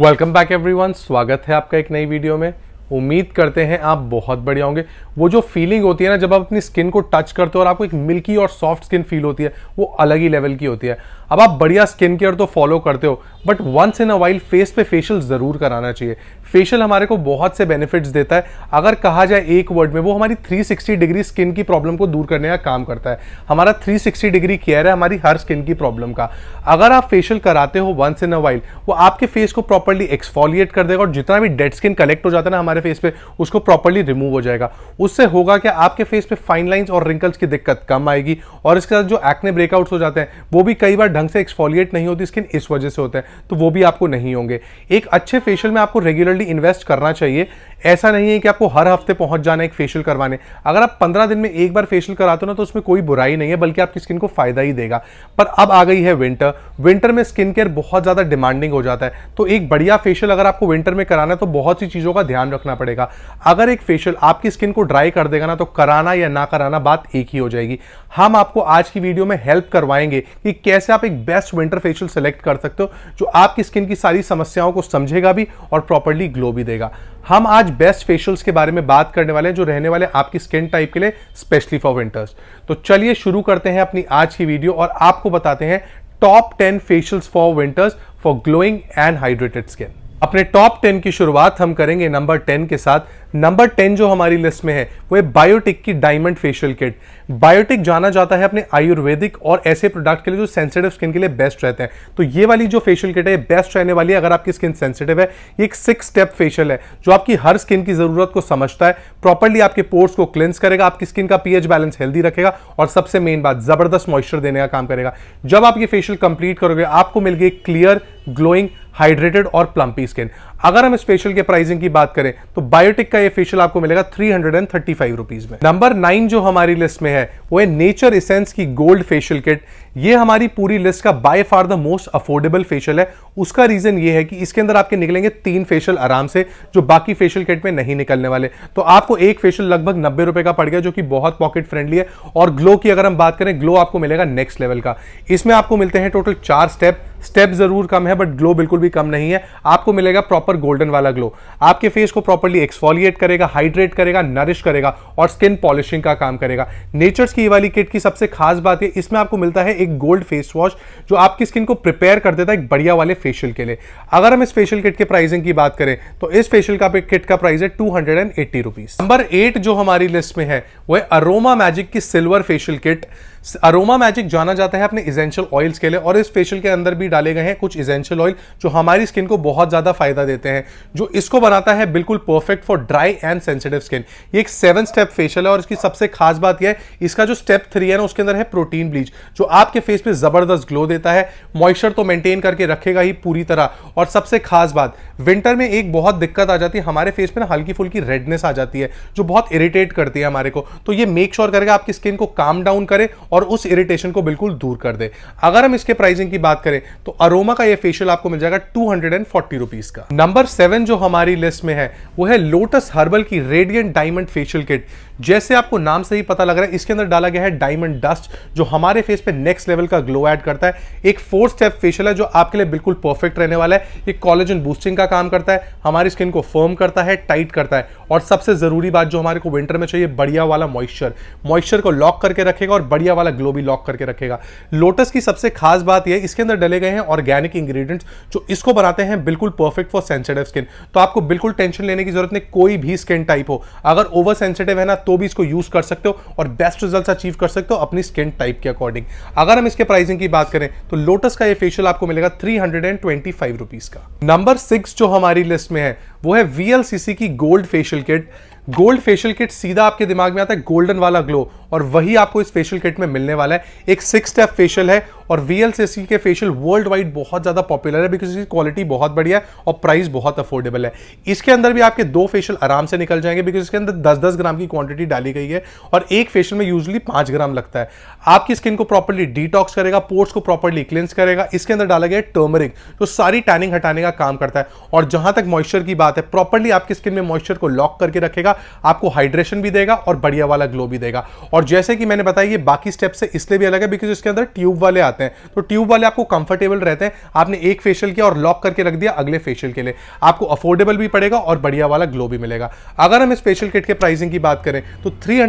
welcome back everyone स्वागत है आपका एक नई वीडियो में उम्मीद करते हैं आप बहुत बढ़िया होंगे वो जो फीलिंग होती है ना जब आप अपनी स्किन को टच करते हो और आपको एक मिल्की और सॉफ्ट स्किन फील होती है वो अलग ही लेवल की होती है अब आप बढ़िया स्किन केयर तो फॉलो करते हो but once in a while face पे फेशियल ज़रूर कराना चाहिए फेशियल हमारे को बहुत से बेनिफिट्स देता है अगर कहा जाए एक वर्ड में वो हमारी 360 डिग्री स्किन की प्रॉब्लम को दूर करने का काम करता है हमारा 360 डिग्री केयर है हमारी हर स्किन की प्रॉब्लम का अगर आप फेशियल कराते हो वंस इन अ वाइल वो आपके फेस को प्रॉपरली एक्सफॉलिएट कर देगा और जितना भी डेड स्किन कलेक्ट हो जाता है ना हमारे फेस पे उसको प्रॉपरली रिमूव हो जाएगा उससे होगा कि आपके फेस पे फाइन लाइन्स और रिंकल्स की दिक्कत कम आएगी और इसके साथ जो एक्ने ब्रेकआउट्स हो जाते हैं वो भी कई बार ढंग से एक्सफोलिएट नहीं होती स्किन इस वजह से होता है तो वो भी आपको नहीं होंगे एक अच्छे फेशियल में आपको रेगुलरली इन्वेस्ट करना चाहिए ऐसा नहीं है कि आपको हर हफ्ते पहुंच जाना एक फेशियल करवाने अगर आप पंद्रह दिन में एक बार फेशियल कराते हो ना तो उसमें कोई बुराई नहीं है बल्कि आपकी स्किन को फायदा ही देगा पर अब आ गई है विंटर विंटर में स्किन केयर बहुत ज़्यादा डिमांडिंग हो जाता है तो एक बढ़िया फेशियल अगर आपको विंटर में कराना है तो बहुत सी चीज़ों का ध्यान रखना पड़ेगा अगर एक फेशियल आपकी स्किन को ड्राई कर देगा ना तो कराना या ना कराना बात एक ही हो जाएगी हम आपको आज की वीडियो में हेल्प करवाएंगे कि कैसे आप एक बेस्ट विंटर फेशियल सेलेक्ट कर सकते हो जो आपकी स्किन की सारी समस्याओं को समझेगा भी और प्रॉपरली ग्लो भी देगा हम आज बेस्ट फेशियल्स के बारे में बात करने वाले हैं जो रहने वाले आपकी स्किन टाइप के लिए स्पेशली फॉर विंटर्स तो चलिए शुरू करते हैं अपनी आज की वीडियो और आपको बताते हैं top ten facials for winters for glowing and hydrated skin अपने टॉप टेन की शुरुआत हम करेंगे नंबर टेन के साथ नंबर टेन जो हमारी लिस्ट में है वो है बायोटिक की डायमंड फेशियल किट बायोटिक जाना जाता है अपने आयुर्वेदिक और ऐसे प्रोडक्ट के लिए जो सेंसिटिव स्किन के लिए बेस्ट रहते हैं तो ये वाली जो फेशियल किट है बेस्ट रहने वाली है अगर आपकी स्किन सेंसिटिव है ये एक सिक्स स्टेप फेशियल है जो आपकी हर स्किन की जरूरत को समझता है प्रॉपरली आपके पोर्ट्स को क्लेंस करेगा आपकी स्किन का पीएच बैलेंस हेल्दी रखेगा और सबसे मेन बात जबरदस्त मॉइस्चर देने का काम करेगा जब आप ये फेशियल कंप्लीट करोगे आपको मिल गई क्लियर ग्लोइंग हाइड्रेटेड और प्लम्पी स्किन अगर हम इस फेशियल के प्राइसिंग की बात करें तो बायोटिक का ये फेशियल आपको मिलेगा three hundred and thirty five rupees में नंबर नाइन जो हमारी लिस्ट में है वो है नेचर इसेंस की गोल्ड फेशियल किट ये हमारी पूरी लिस्ट का by far the most affordable facial है उसका रीजन ये है कि इसके अंदर आपके निकलेंगे तीन फेशियल आराम से जो बाकी फेशियल किट में नहीं निकलने वाले तो आपको एक फेशियल लगभग नब्बे रुपए का पड़ गया जो कि बहुत पॉकेट फ्रेंडली है और ग्लो की अगर हम बात करें ग्लो आपको मिलेगा नेक्स्ट लेवल का इसमें आपको मिलते हैं टोटल चार स्टेप स्टेप जरूर कम है बट ग्लो बिल्कुल भी कम नहीं है आपको मिलेगा प्रॉपर गोल्डन वाला ग्लो आपके फेस को प्रॉपरली एक्सफॉलिएट करेगा हाइड्रेट करेगा नरिश करेगा और स्किन पॉलिशिंग का काम करेगा नेचर्स की वाली किट की सबसे खास बात है इसमें आपको मिलता है एक गोल्ड फेस वॉश जो आपकी स्किन को प्रिपेयर कर देता है एक बढ़िया वाले फेशियल के लिए अगर हम इस फेशियल किट के प्राइसिंग की बात करें तो इस फेशियल का किट का प्राइस है two hundred and eighty rupees number eight जो हमारी लिस्ट में है वह अरोमा मैजिक की silver facial kit Aroma Magic जाना जाता है अपने इजेंशियल ऑयल्स के लिए और इस फेशियल के अंदर भी डाले गए हैं कुछ इजेंशियल ऑयल जो हमारी स्किन को बहुत ज़्यादा फायदा देते हैं जो इसको बनाता है बिल्कुल perfect for dry and sensitive skin ये एक सेवन स्टेप फेशियल है और इसकी सबसे खास बात यह है इसका जो स्टेप थ्री है ना उसके अंदर है प्रोटीन ब्लीच जो आपके फेस पे ज़बरदस्त ग्लो देता है मॉइस्चर तो मेंटेन करके रखेगा ही पूरी तरह और सबसे खास बात विंटर में एक बहुत दिक्कत आ जाती है हमारे फेस पे ना हल्की फुल्की रेडनेस आ जाती है जो बहुत इरिटेट करती है हमारे को तो ये मेक श्योर करेगा आपकी स्किन को काम डाउन करे और उस इरिटेशन को बिल्कुल दूर कर दे अगर हम इसके प्राइसिंग की बात करें तो अरोमा का ये फेशियल आपको मिल जाएगा टू हंड्रेड का नंबर सेवन जो हमारी लिस्ट में है वो है लोटस हर्बल की रेडियंट डायमंड फेशियल किट जैसे आपको नाम से ही पता लग रहा है इसके अंदर डाला गया है डायमंड डस्ट जो हमारे फेस पे नेक्स्ट लेवल का ग्लो ऐड करता है एक फोर स्टेप फेशियल है जो आपके लिए बिल्कुल परफेक्ट रहने वाला है ये कॉलेजन बूस्टिंग का काम करता है हमारी स्किन को फर्म करता है टाइट करता है और सबसे ज़रूरी बात जो हमारे को विंटर में चाहिए बढ़िया वाला मॉइस्चर मॉइस्चर को लॉक करके रखेगा और बढ़िया वाला ग्लो भी लॉक करके रखेगा लोटस की सबसे खास बात यह इसके अंदर डले गए हैं ऑर्गेनिक इंग्रेडिएंट्स जो इसको बनाते हैं बिल्कुल परफेक्ट फॉर सेंसिटिव स्किन तो आपको बिल्कुल टेंशन लेने की जरूरत नहीं कोई भी स्किन टाइप हो अगर ओवर सेंसिटिव है ना तो भी इसको यूज़ कर सकते हो और बेस्ट रिजल्ट अचीव कर सकते हो अपनी स्किन टाइप के अकॉर्डिंग अगर हम इसके प्राइसिंग की बात करें तो लोटस का यह फेशियल आपको मिलेगा three hundred and twenty five rupees का नंबर सिक्स जो हमारी लिस्ट में है वो है वी की gold facial kit gold facial kit सीधा आपके दिमाग में आता है गोल्डन वाला ग्लो और वही आपको इस फेशियल किट में मिलने वाला है एक सिक्स स्टेप फेशियल है और वी के फेशियल वर्ल्ड वाइड बहुत ज़्यादा पॉपुलर है बिकॉज इसकी क्वालिटी बहुत बढ़िया है और प्राइस बहुत अफोर्डेबल है इसके अंदर भी आपके दो फेशियल आराम से निकल जाएंगे बिकॉज इसके अंदर दस दस ग्राम की क्वांटिटी डाली गई है और एक फेशियल में यूजली पांच ग्राम लगता है आपकी स्किन को प्रॉपरली डिटॉक्स करेगा पोर्ट्स को प्रॉपरली क्लेंस करेगा इसके अंदर डाला गया टर्मरिक जो सारी टैनिंग हटाने का काम करता है और जहां तक मॉइस्चर की बात है प्रॉपरली आपकी स्किन में मॉइस्चर को लॉक करके रखेगा देगा आपको हाइड्रेशन भी देगा और बढ़िया वाला ग्लो भी देगा और जैसे कि मैंने बताया ये बाकी स्टेप से इसलिए भी अलग है बिकॉज इसके अंदर ट्यूब वाले आते हैं तो ट्यूब वाले आपको कंफर्टेबल रहते हैं आपने एक फेशियल किया और लॉक करके रख दिया अगले फेशियल के लिए आपको अफोर्डेबल भी पड़ेगा और बढ़िया वाला ग्लो भी मिलेगा अगर हम इस फेशियल किट के प्राइसिंग की बात करें तो थ्री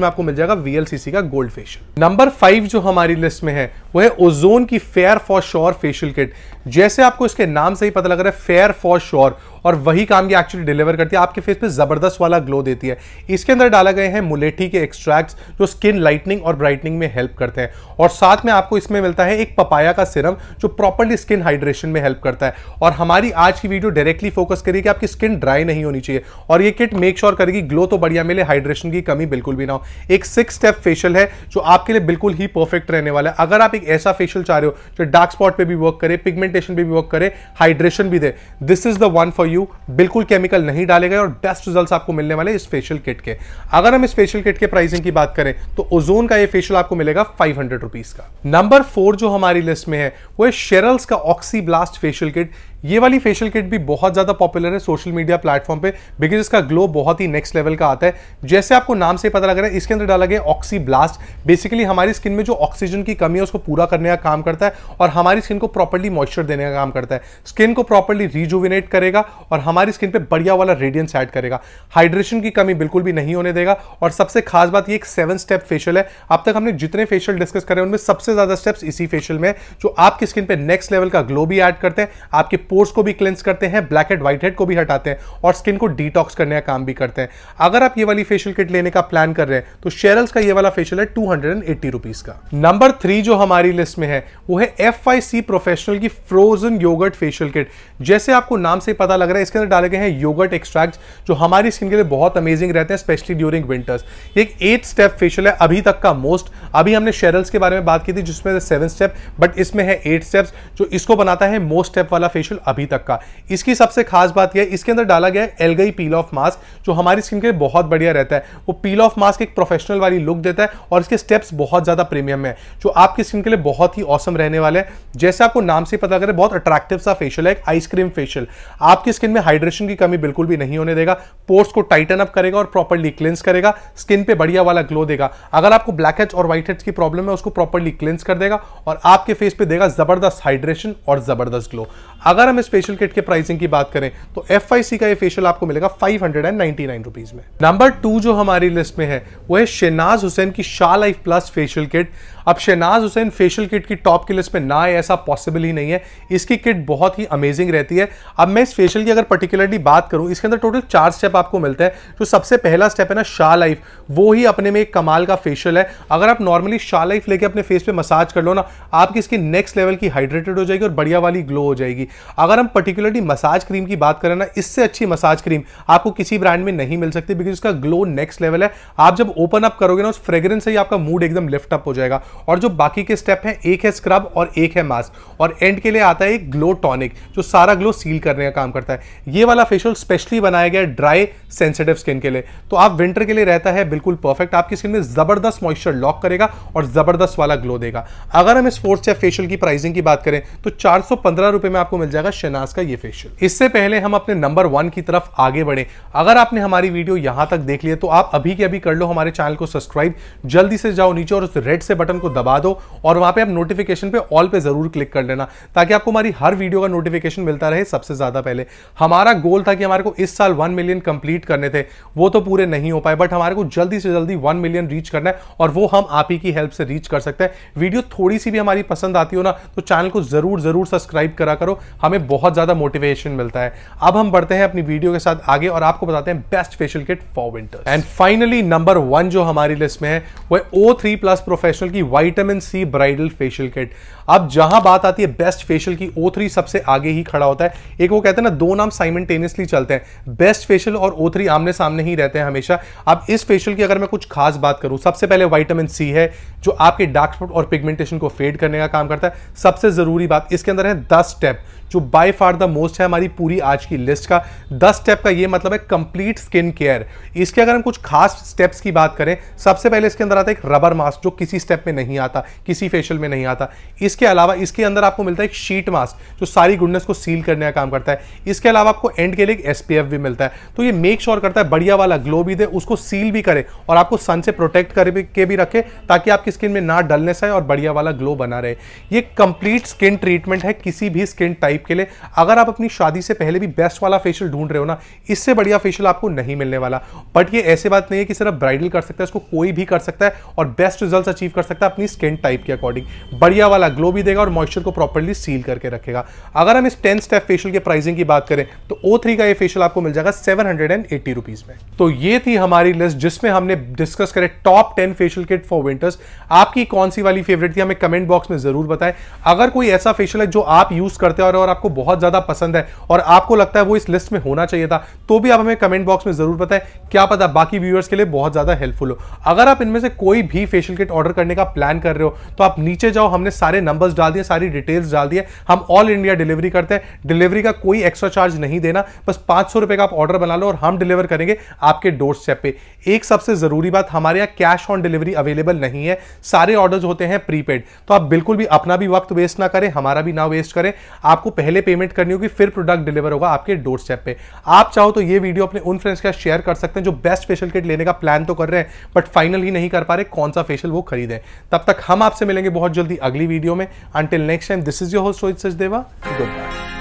में आपको मिल जाएगा वीएलसीसी का गोल्ड फेशियल नंबर फाइव जो हमारी लिस्ट में है वह है ओजोन की Fair for Sure facial kit जैसे आपको इसके नाम से ही पता लग रहा है फेयर फॉर श्योर और वही काम ये एक्चुअली डिलीवर करती है आपके फेस पे ज़बरदस्त वाला ग्लो देती है इसके अंदर डाला गए हैं मुलेठी के एक्सट्रैक्ट्स जो स्किन लाइटनिंग और ब्राइटनिंग में हेल्प करते हैं और साथ में आपको इसमें मिलता है एक पपाया का सिरम जो प्रॉपरली स्किन हाइड्रेशन में हेल्प करता है और हमारी आज की वीडियो डायरेक्टली फोकस करिए कि आपकी स्किन ड्राई नहीं होनी चाहिए और ये किट मेक श्योर करेगी ग्लो तो बढ़िया मिले हाइड्रेशन की कमी बिल्कुल भी ना हो एक सिक्स स्टेप फेशियल है जो आपके लिए बिल्कुल ही परफेक्ट रहने वाला है अगर आप एक ऐसा फेशियल चाह रहे हो जो डार्क स्पॉट पर भी वर्क करे पिगमेंटेशन पर भी वर्क करे हाइड्रेशन भी दे this is the one for you बिल्कुल केमिकल नहीं डाले गए और बेस्ट रिजल्ट्स आपको मिलने वाले इस फेशियल किट के अगर हम इस फेशियल किट के प्राइसिंग की बात करें तो ओजोन का ये फेशियल आपको मिलेगा फाइव हंड्रेड रुपीज का नंबर फोर जो हमारी लिस्ट में है वो है शेरल्स का ऑक्सी ब्लास्ट फेशियल किट ये वाली फेशियल किट भी बहुत ज़्यादा पॉपुलर है सोशल मीडिया प्लेटफॉर्म पे बिकॉज इसका ग्लो बहुत ही नेक्स्ट लेवल का आता है जैसे आपको नाम से पता लग रहा है इसके अंदर डाला गया ऑक्सी ब्लास्ट बेसिकली हमारी स्किन में जो ऑक्सीजन की कमी है उसको पूरा करने का काम करता है और हमारी स्किन को प्रॉपरली मॉइस्चर देने का काम करता है स्किन को प्रॉपरली रिजुविनेट करेगा और हमारी स्किन पर बढ़िया वाला रेडियंस एड करेगा हाइड्रेशन की कमी बिल्कुल भी नहीं होने देगा और सबसे खास बात ये एक सेवन स्टेप फेशियल है अब तक हमने जितने फेशियल डिस्कस करें उनमें सबसे ज़्यादा स्टेप्स इसी फेशियल में जो आपकी स्किन पर नेक्स्ट लेवल का ग्लो भी ऐड करते हैं आपके पोर्स को भी क्लेंस करते हैं ब्लैक हेड व्हाइट हेड को भी हटाते हैं और स्किन को डिटॉक्स करने का काम भी करते हैं अगर आप ये वाली फेशियल किट लेने का प्लान कर रहे हैं तो शेरल्स का ये वाला फेशियल है टू हंड्रेड का नंबर थ्री जो हमारी लिस्ट में है वो है एफ प्रोफेशनल की फ्रोजन योगर्ट फेशियल किट जैसे आपको नाम से पता लग रहा है इसके अंदर डाले गए हैं योगर्ट एक्सट्रैक्ट जो हमारी स्किन के लिए बहुत अमेजिंग रहते हैं स्पेशली ड्यूरिंग विंटर्स एक एट स्टेप फेशियल है अभी तक का मोस्ट अभी हमने शेरल्स के बारे में बात की थी जिसमें सेवन स्टेप बट इसमें है एट स्टेप्स जो इसको बनाता है मोस्ट स्टेप वाला फेशियल अभी तक का इसकी सबसे खास बात यह इसके अंदर डाला गया है एलगई पील ऑफ मास्क जो हमारी स्किन के लिए बहुत बढ़िया रहता है वो पील ऑफ मास्क एक प्रोफेशनल वाली लुक देता है और इसके स्टेप्स बहुत ज़्यादा प्रीमियम है जो आपकी स्किन के लिए बहुत ही औसम रहने वाले हैं जैसे आपको नाम से पता करें बहुत अट्रैक्टिव सा फेशियल है एक आइसक्रीम फेशियल आपकी स्किन में हाइड्रेशन की कमी बिल्कुल भी नहीं होने देगा पोर्ट्स को टाइटन अप करेगा और प्रॉपरली क्लेंस करेगा स्किन पे बढ़िया वाला ग्लो देगा अगर आपको ब्लैक हेड्स और व्हाइट हेड्स की प्रॉब्लम है उसको प्रॉपरली क्लेंस कर देगा और आपके फेस पे देगा जबरदस्त हाइड्रेशन और जबरदस्त ग्लो अगर हम इस फेशियल किट के प्राइसिंग की बात करें तो एफ का ये फेशियल आपको मिलेगा five hundred and ninety nine rupees में नंबर टू जो हमारी लिस्ट में है वो है शहनाज हुसैन की Shah life plus facial kit अब शहनाज हुसैन फेशियल किट की टॉप की लिस्ट में ना आए ऐसा पॉसिबल ही नहीं है इसकी किट बहुत ही अमेजिंग रहती है अब मैं इस फेशियल की अगर पर्टिकुलरली बात करूं इसके अंदर टोटल चार स्टेप आपको मिलता है जो सबसे पहला स्टेप है ना शाह लाइफ वो ही अपने में एक कमाल का फेशियल है अगर आप नॉर्मली शाह लाइफ लेके अपने फेस पे मसाज कर लो ना आपकी इसकी नेक्स्ट लेवल की हाइड्रेटेड हो जाएगी और बढ़िया वाली ग्लो हो जाएगी अगर हम पर्टिकुलरली मसाज क्रीम की बात करें ना इससे अच्छी मसाज क्रीम आपको किसी ब्रांड में नहीं मिल सकती बिकॉज उसका ग्लो नेक्स्ट लेवल है आप जब ओपन अप करोगे ना उस फ्रेग्रेंस से ही आपका मूड एकदम लिफ्ट अप हो जाएगा और जो बाकी के स्टेप हैं एक है स्क्रब और एक है मास्क और एंड के लिए आता है एक ग्लो टॉनिक जो सारा ग्लो सील करने का काम करता है ये वाला फेशियल स्पेशली बनाया गया ड्राई सेंसिटिव स्किन के लिए तो आप विंटर के लिए रहता है बिल्कुल परफेक्ट आपकी स्किन में ज़बरदस्त मॉइस्चर लॉक करेगा और ज़बरदस्त वाला ग्लो देगा अगर हम इस फोर्स या फेशियल की प्राइसिंग की बात करें तो चार सौ में आपको मिल जाएगा था शनाज का ये फेशियल इससे पहले हम अपने नंबर वन की तरफ आगे बढ़े अगर आपने हमारी वीडियो यहां तक देख लिया तो आप अभी के अभी कर लो हमारे चैनल को सब्सक्राइब जल्दी से जाओ नीचे और उस रेड से बटन को दबा दो और वहां पे आप नोटिफिकेशन पे ऑल पे जरूर क्लिक कर लेना ताकि आपको हमारी हर वीडियो का नोटिफिकेशन मिलता रहे सबसे ज्यादा पहले हमारा गोल था कि हमारे को इस साल वन मिलियन कंप्लीट करने थे वो तो पूरे नहीं हो पाए बट हमारे को जल्दी से जल्दी वन मिलियन रीच करना है और वो हम आप ही की हेल्प से रीच कर सकते हैं वीडियो थोड़ी सी भी हमारी पसंद आती हो ना तो चैनल को जरूर जरूर सब्सक्राइब करा करो हमें हमें बहुत ज़्यादा मोटिवेशन मिलता है अब हम बढ़ते हैं अपनी वीडियो के साथ आगे और आपको बताते हैं best facial kit for winter and finally number one जो हमारी लिस्ट में है वह ओ थ्री प्लस प्रोफेशनल की vitamin C bridal facial kit अब जहां बात आती है बेस्ट फेशियल की ओ थ्री सबसे आगे ही खड़ा होता है एक वो कहते हैं ना दो नाम साइमेंटेनियसली चलते हैं बेस्ट फेशियल और ओ थ्री आमने सामने ही रहते हैं हमेशा अब इस फेशियल की अगर मैं कुछ खास बात करूं सबसे पहले वाइटामिन सी है जो आपके डार्क स्पॉट और पिगमेंटेशन को फेड करने का काम करता है सबसे ज़रूरी बात इसके अंदर है दस स्टेप जो बाय फार द मोस्ट है हमारी पूरी आज की लिस्ट का दस स्टेप का ये मतलब है कंप्लीट स्किन केयर इसके अगर हम कुछ खास स्टेप्स की बात करें सबसे पहले इसके अंदर आता है एक रबर मास्क जो किसी स्टेप में नहीं आता किसी फेशियल में नहीं आता इसके अलावा इसके अंदर आपको मिलता है एक शीट मास्क जो सारी गुडनेस को सील करने का काम करता है इसके अलावा आपको एंड के लिए एक एस भी मिलता है तो ये मेक श्योर करता है बढ़िया वाला ग्लो भी दे उसको सील भी करे और आपको सन से प्रोटेक्ट करके भी रखे ताकि आपकी आपकी स्किन में ना डलनेस है और बढ़िया वाला ग्लो बना रहे ये कंप्लीट स्किन ट्रीटमेंट है किसी भी स्किन टाइप के लिए अगर आप अपनी शादी से पहले भी बेस्ट वाला फेशियल ढूंढ रहे हो ना इससे बढ़िया फेशियल आपको नहीं मिलने वाला बट ये ऐसे बात नहीं है कि सिर्फ ब्राइडल कर सकता है इसको कोई भी कर सकता है और बेस्ट रिजल्ट अचीव कर सकता है अपनी स्किन टाइप के अकॉर्डिंग बढ़िया वाला ग्लो भी देगा और मॉइस्चर को प्रॉपरली सील करके रखेगा अगर हम इस टेन स्टेप फेशियल के प्राइसिंग की बात करें तो ओ का ये फेशियल आपको मिल जाएगा सेवन हंड्रेड में तो ये थी हमारी लिस्ट जिसमें हमने डिस्कस करें top ten facial kit for winters आपकी कौन सी वाली फेवरेट थी हमें कमेंट बॉक्स में ज़रूर बताएं अगर कोई ऐसा फेशियल है जो आप यूज़ करते हो और आपको बहुत ज़्यादा पसंद है और आपको लगता है वो इस लिस्ट में होना चाहिए था तो भी आप हमें कमेंट बॉक्स में ज़रूर बताएं क्या पता बाकी व्यूअर्स के लिए बहुत ज़्यादा हेल्पफुल हो अगर आप इनमें से कोई भी फेशियल किट ऑर्डर करने का प्लान कर रहे हो तो आप नीचे जाओ हमने सारे नंबर्स डाल दिए सारी डिटेल्स डाल दिए हम ऑल इंडिया डिलीवरी करते हैं डिलीवरी का कोई एक्स्ट्रा चार्ज नहीं देना बस पांच सौ का आप ऑर्डर बना लो और हम डिलीवर करेंगे आपके डोर स्टेप पे एक सबसे ज़रूरी बात हमारे यहाँ कैश ऑन डिलीवरी अवेलेबल नहीं है सारे ऑर्डर्स होते हैं प्रीपेड तो आप बिल्कुल भी अपना भी वक्त वेस्ट ना करें हमारा भी ना वेस्ट करें आपको पहले पेमेंट करनी होगी फिर प्रोडक्ट डिलीवर होगा आपके डोर स्टेप पर आप चाहो तो ये वीडियो अपने उन फ्रेंड्स का शेयर कर सकते हैं जो बेस्ट फेशियल किट लेने का प्लान तो कर रहे हैं बट फाइनल ही नहीं कर पा रहे कौन सा फेशियल वो खरीदें तब तक हम आपसे मिलेंगे बहुत जल्दी अगली वीडियो में until next time this is your host Rohit Sachdeva good bye